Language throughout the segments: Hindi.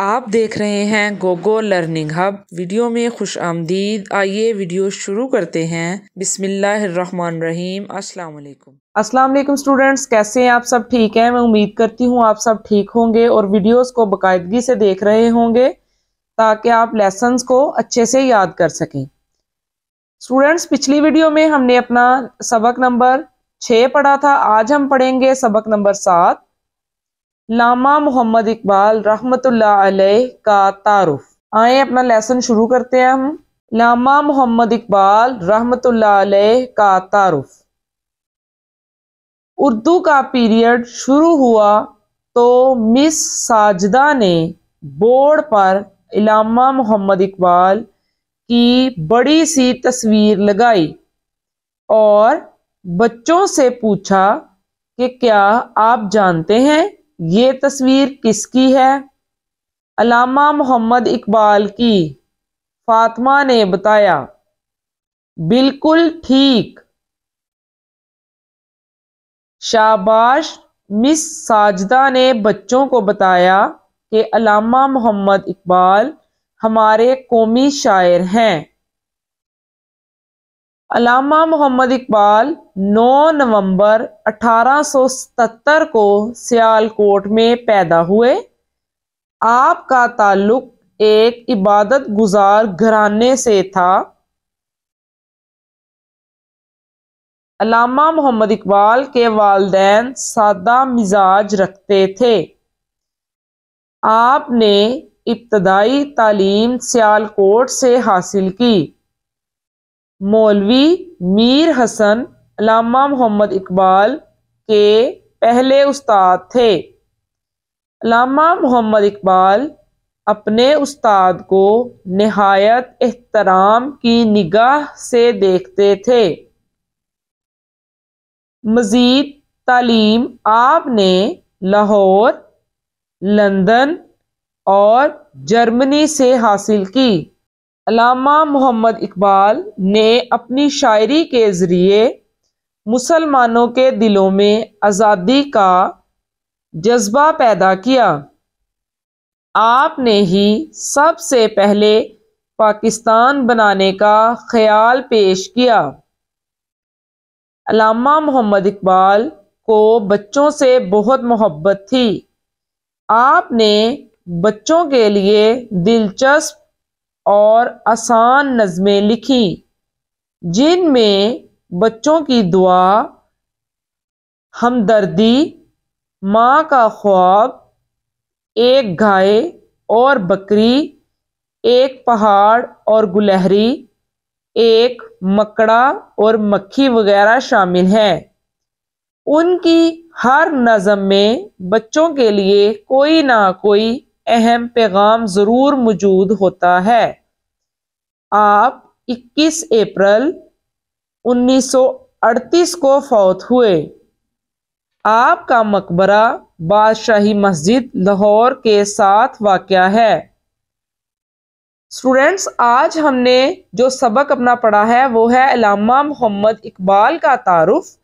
आप देख रहे हैं गोगो लर्निंग हब वीडियो में खुश आमदीद आइए वीडियो शुरू करते हैं बिसमीम अस्सलाम वालेकुम स्टूडेंट्स कैसे हैं आप सब ठीक हैं मैं उम्मीद करती हूं आप सब ठीक होंगे और वीडियोस को बाकायदगी से देख रहे होंगे ताकि आप लेसन को अच्छे से याद कर सकें स्टूडेंट्स पिछली वीडियो में हमने अपना सबक नंबर छः पढ़ा था आज हम पढ़ेंगे सबक नंबर सात लामा मोहम्मद इकबाल रहमतुल्लाह का तारुफ आए अपना लेसन शुरू करते हैं हम लामा मोहम्मद इकबाल रहमतुल्लाह का तारुफ उर्दू का पीरियड शुरू हुआ तो मिस साजदा ने बोर्ड पर इलामा मोहम्मद इकबाल की बड़ी सी तस्वीर लगाई और बच्चों से पूछा कि क्या आप जानते हैं ये तस्वीर किसकी है अलामा मोहम्मद इकबाल की फातिमा ने बताया बिल्कुल ठीक शाबाश मिस साजदा ने बच्चों को बताया कि अलामा मोहम्मद इकबाल हमारे कौमी शायर हैं अलामा मोहम्मद इकबाल 9 नवंबर 1877 को सियालकोट में पैदा हुए आपका ताल्लुक एक इबादत गुजार घराने से था अलामा मोहम्मद इकबाल के वालदेन सादा मिजाज रखते थे आपने इब्तदाई तालीम सियालकोट से हासिल की मौलवी मीर हसन अलामा मोहम्मद इकबाल के पहले उस्ताद थे अलामा मोहम्मद इकबाल अपने उस्ताद को नहायत एहतराम की निगाह से देखते थे मज़ीद तालीम आपने लाहौर लंदन और जर्मनी से हासिल की अलामा मोहम्मद इकबाल ने अपनी शायरी के ज़रिए मुसलमानों के दिलों में आज़ादी का जज्बा पैदा किया आपने ही सबसे पहले पाकिस्तान बनाने का ख्याल पेश किया अलामा मोहम्मद इकबाल को बच्चों से बहुत मोहब्बत थी आपने बच्चों के लिए दिलचस्प और आसान नज़में लिखी जिनमें बच्चों की दुआ हमदर्दी माँ का ख्वाब एक गाय और बकरी एक पहाड़ और गुलहरी एक मकड़ा और मक्खी वगैरह शामिल है उनकी हर नज़म में बच्चों के लिए कोई ना कोई अहम पैगाम ज़रूर मौजूद होता है आप 21 अप्रैल 1938 को फौत हुए आपका मकबरा बादशाही मस्जिद लाहौर के साथ वाक़ है स्टूडेंट्स आज हमने जो सबक अपना पढ़ा है वो है अलामा मोहम्मद इकबाल का तारुफ़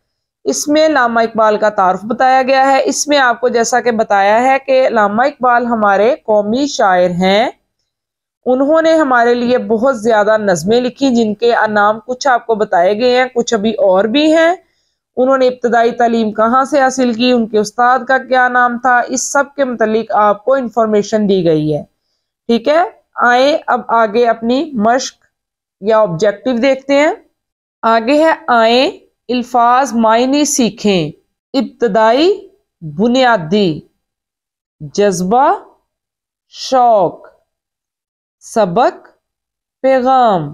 इसमें लामा इकबाल का तारफ बताया गया है इसमें आपको जैसा कि बताया है कि लामा इकबाल हमारे कौमी शायर हैं उन्होंने हमारे लिए बहुत ज़्यादा नज़में लिखी जिनके नाम कुछ आपको बताए गए हैं कुछ अभी और भी हैं उन्होंने इब्तदाई तलीम कहाँ से हासिल की उनके उस्ताद का क्या नाम था इस सब के मतलब आपको इंफॉर्मेशन दी गई है ठीक है आए अब आगे अपनी मश्क या ऑब्जेक्टिव देखते हैं आगे है आए अल्फाज मायने सीखें इब्तदाई बुनियादी जज्बा शौक सबक पैगाम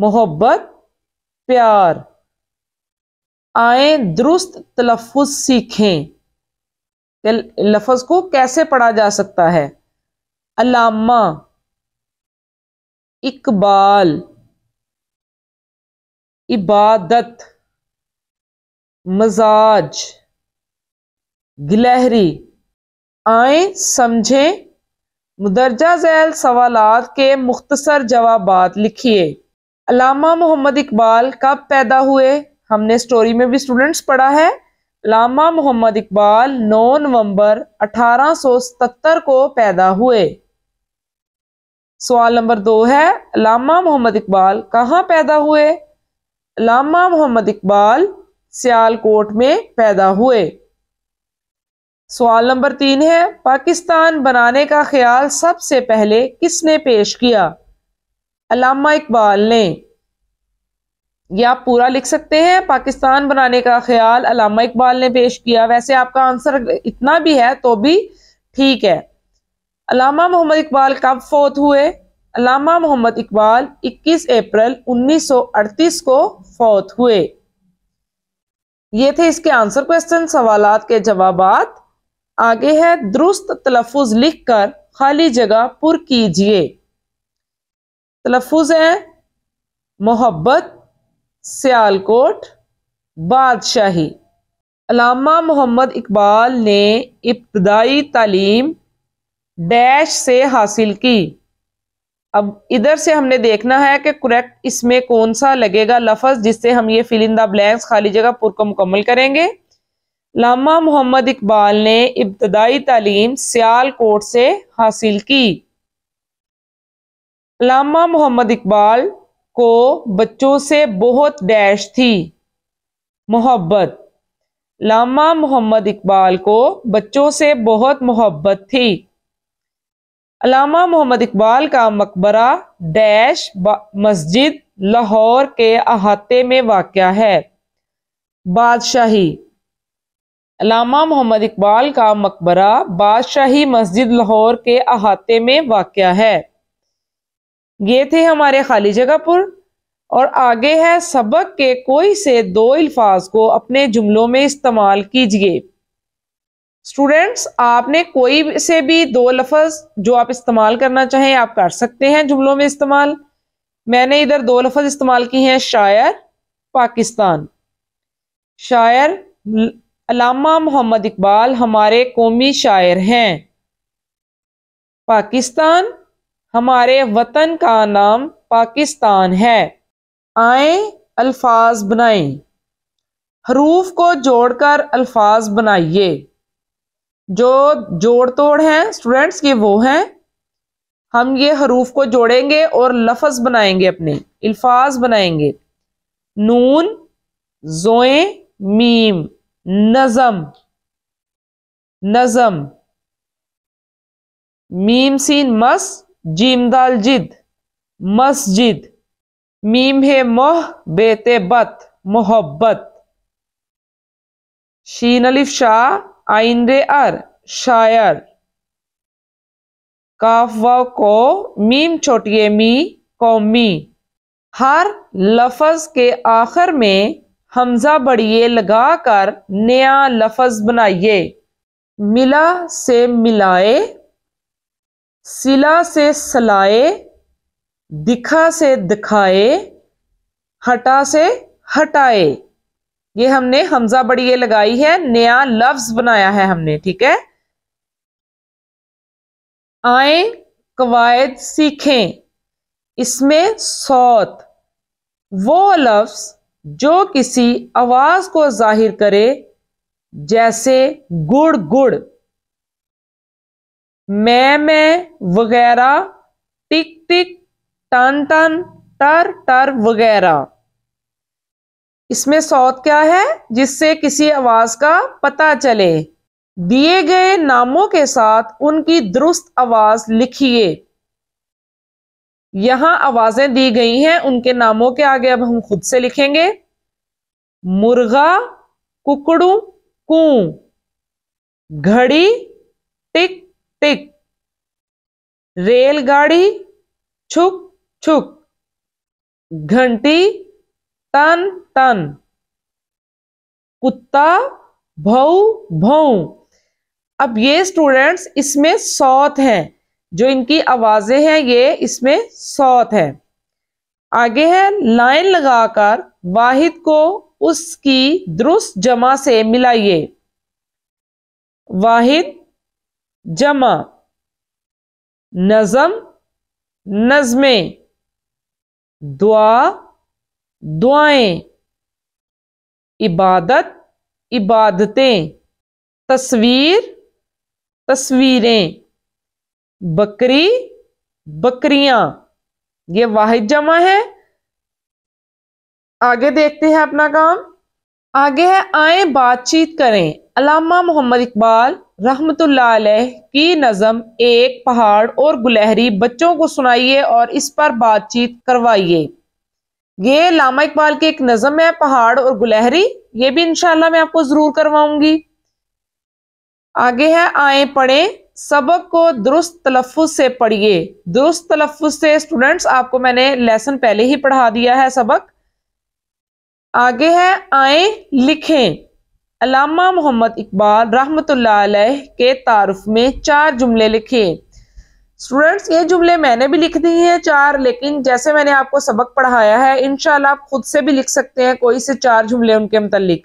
मोहब्बत प्यार आए दुरुस्त तलफ़ सीखें लफ्ज़ को कैसे पढ़ा जा सकता है अलामा इकबाल इबादत मजाज गिलहरी आए समझें मुदरजा जैल सवालात के मुख्तसर जवाब लिखिए अलामा मोहम्मद इकबाल कब पैदा हुए हमने स्टोरी में भी स्टूडेंट्स पढ़ा है लामा मोहम्मद इकबाल 9 नवंबर 1877 को पैदा हुए सवाल नंबर दो है लामा मोहम्मद इकबाल कहाँ पैदा हुए लामा मोहम्मद इकबाल सियालकोट में पैदा हुए सवाल नंबर तीन है पाकिस्तान बनाने का ख्याल सबसे पहले किसने पेश किया अलामा इकबाल ने यह आप पूरा लिख सकते हैं पाकिस्तान बनाने का ख्याल अलामा इकबाल ने पेश किया वैसे आपका आंसर इतना भी है तो भी ठीक है अलामा मोहम्मद इकबाल कब फोत हुए अलामा मोहम्मद इकबाल 21 अप्रैल 1938 को फौत हुए ये थे इसके आंसर क्वेश्चन सवाल के जवाब आगे है दुरुस्त तलफुज लिखकर खाली जगह पुर कीजिए तलफुज है मोहब्बत सियालकोट बादशाही अलामा मोहम्मद इकबाल ने इब्तदाई तालीम डैश से हासिल की अब इधर से हमने देखना है कि करेक्ट इसमें कौन सा लगेगा लफज जिससे हम ये फिल इन द ब्लैंक्स खाली जगह पुर को मुकम्मल करेंगे लामा मोहम्मद इकबाल ने इब्तदाई तालीम सियालकोट से हासिल की लामा मोहम्मद इकबाल को बच्चों से बहुत डैश थी मोहब्बत लामा मोहम्मद इकबाल को बच्चों से बहुत मोहब्बत थी अलामा मोहम्मद इकबाल का मकबरा डैश मस्जिद लाहौर के अहाते में वाक़ है बादशाही अलामा मोहम्मद इकबाल का मकबरा बादशाही मस्जिद लाहौर के अहाते में वाक़ है ये थे हमारे खाली जगहपुर और आगे है सबक के कोई से दो अल्फाज को अपने जुमलों में इस्तेमाल कीजिए स्टूडेंट्स आपने कोई से भी दो लफज जो आप इस्तेमाल करना चाहें आप कर सकते हैं जुमलों में इस्तेमाल मैंने इधर दो लफज इस्तेमाल किए हैं शायर पाकिस्तान शायर अलामा मोहम्मद इकबाल हमारे कौमी शायर हैं पाकिस्तान हमारे वतन का नाम पाकिस्तान है आए अल्फाज बनाएं हरूफ को जोड़कर अल्फाज बनाइए जो जोड़ तोड़ है स्टूडेंट्स ये वो हैं हम ये हरूफ को जोड़ेंगे और लफज बनाएंगे अपने अल्फाज बनाएंगे नून जोए मीम नजम नजम मीम सीन मस जीम दाल जिद मस्जिद मीम है मोह बेते बत मोहब्बत शीन अलिफ शाह आइंदे अर शायर काफ वाव को मीम छोटिए मी कौमी हर लफज के आखिर में हमजा बड़िए लगाकर नया लफज बनाइए मिला से मिलाए सिला से सलाए दिखा से दिखाए हटा से हटाए ये हमने हमजा बड़ी ये लगाई है नया लफ्ज बनाया है हमने ठीक है आए कवायद सीखें इसमें सौत वो लफ्ज जो किसी आवाज को जाहिर करे जैसे गुड़ गुड़ मैं मैं वगैरह टिक टिक टन टन टर टर वगैरह इसमें सौत क्या है जिससे किसी आवाज का पता चले दिए गए नामों के साथ उनकी दुरुस्त आवाज लिखिए यहां आवाजें दी गई हैं उनके नामों के आगे अब हम खुद से लिखेंगे मुर्गा कुकड़ू कू घड़ी टिक टिक रेलगाड़ी छुक छुक घंटी तन तन कुत्ता भौ भौ अब ये स्टूडेंट्स इसमें सौत हैं जो इनकी आवाजें हैं ये इसमें सौत है आगे है लाइन लगाकर वाहिद को उसकी दुरुस्त जमा से मिलाइए वाहिद जमा नजम नजमे दुआ दुआएं इबादत इबादतें तस्वीर तस्वीरें बकरी बकरियां ये वाहिद जमा है आगे देखते हैं अपना काम आगे है आए बातचीत करें अलामा मोहम्मद इकबाल रहमत की नज़म एक पहाड़ और गुलहरी बच्चों को सुनाइए और इस पर बातचीत करवाइए ये लामा इकबाल की एक नज़म है पहाड़ और गुलहरी ये भी इनशाला मैं आपको ज़रूर करवाऊंगी आगे है आए पढ़े सबक को दुरुस्त तलफ़ से पढ़िए दुरुस्त तलफ़ से स्टूडेंट्स आपको मैंने लेसन पहले ही पढ़ा दिया है सबक आगे है आए लिखें अलामा मोहम्मद इकबाल रहमतुल्लाह अलैह के तारफ में चार जुमले लिखें स्टूडेंट्स ये जुमले मैंने भी लिख दी हैं चार लेकिन जैसे मैंने आपको सबक पढ़ाया है इनशाला आप खुद से भी लिख सकते हैं कोई से चार जुमले उनके मतलब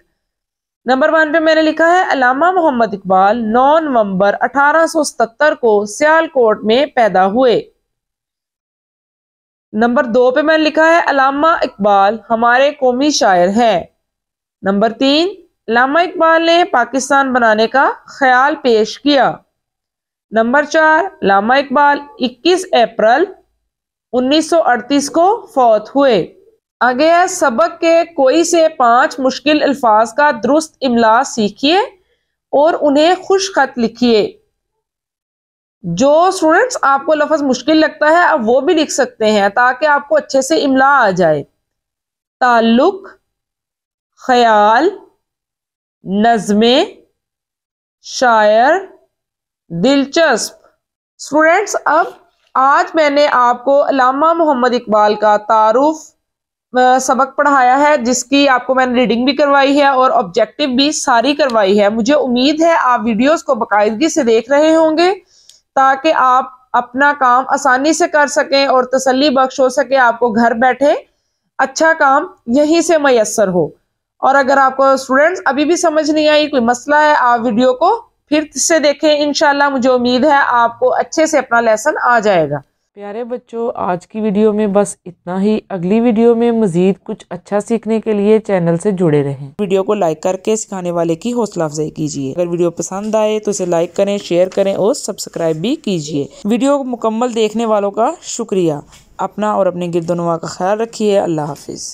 नंबर वन पे मैंने लिखा है अलामा मोहम्मद इकबाल 9 नवंबर 1877 को सियालकोट में पैदा हुए नंबर दो पे मैंने लिखा है अलामा इकबाल हमारे कौमी शायर हैं नंबर तीन अलामा इकबाल ने पाकिस्तान बनाने का ख्याल पेश किया नंबर चार लामा इकबाल 21 अप्रैल 1938 को फौत हुए आगे है सबक के कोई से पांच मुश्किल अल्फाज का दुरुस्त इमला सीखिए और उन्हें खुश खत लिखिए जो स्टूडेंट्स आपको लफज मुश्किल लगता है आप वो भी लिख सकते हैं ताकि आपको अच्छे से इमला आ जाए ताल्लुक ख्याल नज़में शायर दिलचस्प स्टूडेंट्स अब आज मैंने आपको अलामा मोहम्मद इकबाल का तारुफ सबक पढ़ाया है जिसकी आपको मैंने रीडिंग भी करवाई है और ऑब्जेक्टिव भी सारी करवाई है मुझे उम्मीद है आप वीडियोस को बाकायदगी से देख रहे होंगे ताकि आप अपना काम आसानी से कर सकें और तसली बख्श हो सके आपको घर बैठे अच्छा काम यहीं से मैसर हो और अगर आपको स्टूडेंट्स अभी भी समझ नहीं आई कोई मसला है आप वीडियो को फिर से देखें इनशाला मुझे उम्मीद है आपको अच्छे से अपना लेसन आ जाएगा प्यारे बच्चों आज की वीडियो में बस इतना ही अगली वीडियो में मज़ीद कुछ अच्छा सीखने के लिए चैनल से जुड़े रहें वीडियो को लाइक करके सिखाने वाले की हौसला अफजाई कीजिए अगर वीडियो पसंद आए तो इसे लाइक करें शेयर करें और सब्सक्राइब भी कीजिए वीडियो मुकम्मल देखने वालों का शुक्रिया अपना और अपने गिरदोनुमा का ख्याल रखिए अल्लाह हाफिज़